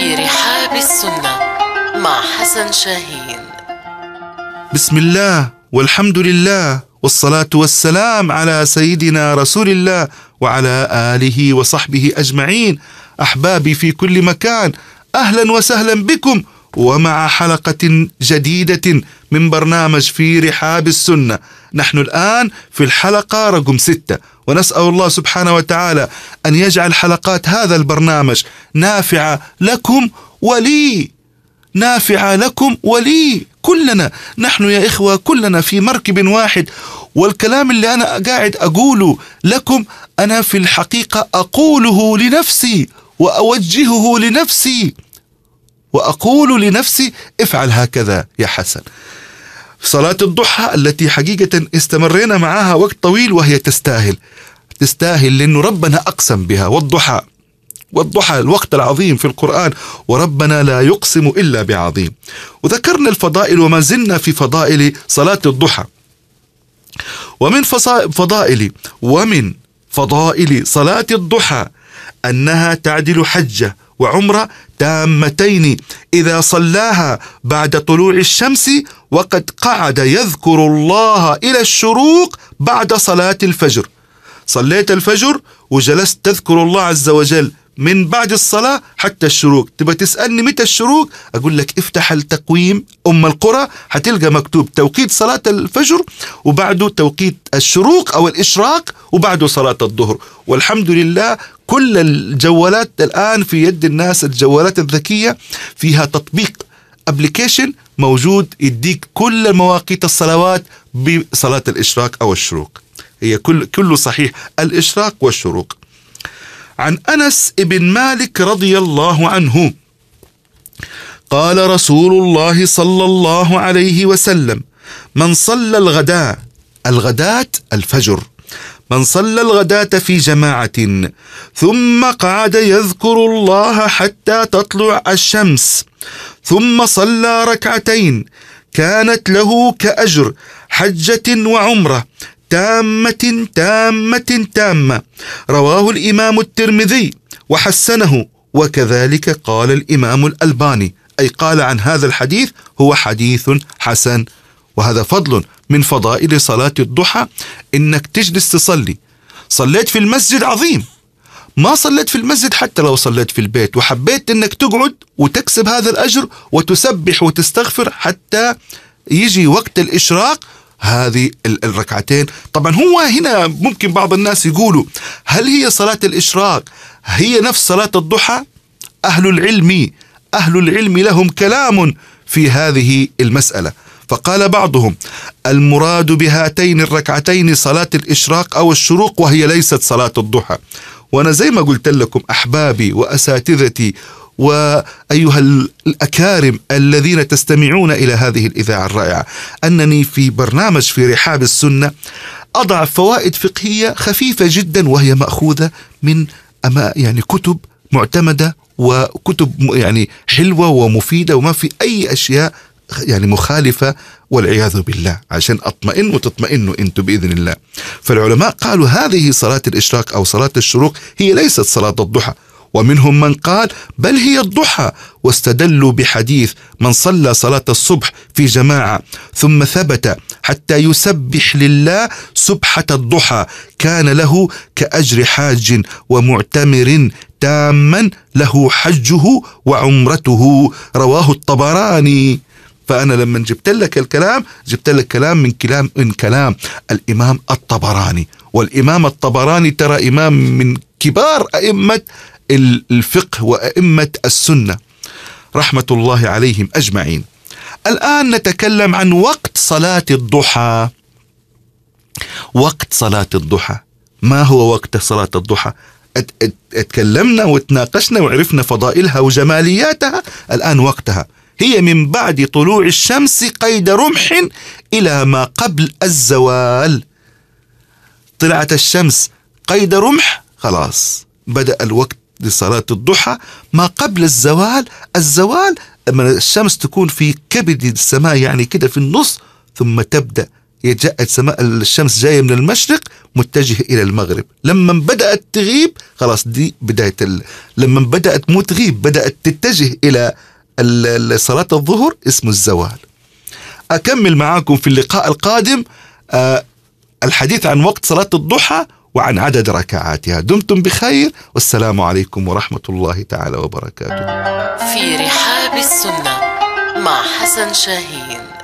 في رحاب السنة مع حسن شاهين بسم الله والحمد لله والصلاة والسلام على سيدنا رسول الله وعلى آله وصحبه أجمعين أحبابي في كل مكان أهلا وسهلا بكم ومع حلقة جديدة من برنامج في رحاب السنة نحن الآن في الحلقة رقم ستة ونسأل الله سبحانه وتعالى أن يجعل حلقات هذا البرنامج نافعة لكم ولي نافعة لكم ولي كلنا نحن يا إخوة كلنا في مركب واحد والكلام اللي أنا قاعد أقوله لكم أنا في الحقيقة أقوله لنفسي وأوجهه لنفسي وأقول لنفسي افعل هكذا يا حسن صلاة الضحى التي حقيقة استمرينا معها وقت طويل وهي تستاهل تستاهل لأنه ربنا أقسم بها والضحى والضحى الوقت العظيم في القرآن وربنا لا يقسم إلا بعظيم وذكرنا الفضائل وما زلنا في فضائل صلاة الضحى ومن فضائل ومن فضائل صلاة الضحى أنها تعدل حجة وعمرة تامتين إذا صلاها بعد طلوع الشمس وقد قعد يذكر الله إلى الشروق بعد صلاة الفجر صليت الفجر وجلست تذكر الله عز وجل من بعد الصلاة حتى الشروق تبغى تسألني متى الشروق أقول لك افتح التقويم أم القرى حتلقى مكتوب توقيت صلاة الفجر وبعده توقيت الشروق أو الإشراق وبعده صلاة الظهر والحمد لله كل الجوالات الآن في يد الناس الجوالات الذكية فيها تطبيق ابلكيشن موجود يديك كل مواقيت الصلوات بصلاة الإشراق أو الشروق هي كل كله صحيح الإشراق والشروق عن أنس بن مالك رضي الله عنه قال رسول الله صلى الله عليه وسلم من صلى الغداء الغداة الفجر من صلى الغداة في جماعة ثم قعد يذكر الله حتى تطلع الشمس ثم صلى ركعتين كانت له كأجر حجة وعمرة تامة تامة تامة رواه الإمام الترمذي وحسنه وكذلك قال الإمام الألباني أي قال عن هذا الحديث هو حديث حسن وهذا فضل من فضائل صلاة الضحى إنك تجلس تصلي صليت في المسجد عظيم ما صليت في المسجد حتى لو صليت في البيت وحبيت انك تقعد وتكسب هذا الاجر وتسبح وتستغفر حتى يجي وقت الاشراق هذه الركعتين طبعا هو هنا ممكن بعض الناس يقولوا هل هي صلاة الإشراق هي نفس صلاة الضحى أهل العلم أهل العلم لهم كلام في هذه المسألة فقال بعضهم المراد بهاتين الركعتين صلاة الإشراق أو الشروق وهي ليست صلاة الضحى وأنا زي ما قلت لكم أحبابي وأساتذتي وايها الاكارم الذين تستمعون الى هذه الاذاعه الرائعه انني في برنامج في رحاب السنه اضع فوائد فقهيه خفيفه جدا وهي ماخوذه من أما يعني كتب معتمده وكتب يعني حلوه ومفيده وما في اي اشياء يعني مخالفه والعياذ بالله عشان اطمئن وتطمئنوا انتم باذن الله. فالعلماء قالوا هذه صلاه الاشراق او صلاه الشروق هي ليست صلاه الضحى، ومنهم من قال بل هي الضحى واستدلوا بحديث من صلى صلاة الصبح في جماعة ثم ثبت حتى يسبح لله سبحة الضحى كان له كأجر حاج ومعتمر تاما له حجه وعمرته رواه الطبراني فأنا لما جبت لك الكلام جبت لك كلام من كلام من كلام الإمام الطبراني والإمام الطبراني ترى إمام من كبار أئمة الفقه وأئمة السنة رحمة الله عليهم أجمعين الآن نتكلم عن وقت صلاة الضحى وقت صلاة الضحى ما هو وقت صلاة الضحى اتكلمنا وتناقشنا وعرفنا فضائلها وجمالياتها الآن وقتها هي من بعد طلوع الشمس قيد رمح إلى ما قبل الزوال طلعت الشمس قيد رمح خلاص بدأ الوقت لصلاة الضحى ما قبل الزوال الزوال لما الشمس تكون في كبد السماء يعني كده في النص ثم تبدأ يجاء السماء الشمس جاية من المشرق متجهة إلى المغرب لما بدأت تغيب خلاص دي بداية ال... لما بدأت مو تغيب بدأت تتجه إلى صلاة الظهر اسمه الزوال أكمل معاكم في اللقاء القادم آه الحديث عن وقت صلاة الضحى وعن عدد ركعاتها دمتم بخير والسلام عليكم ورحمة الله تعالى وبركاته في رحاب السنة مع حسن شاهين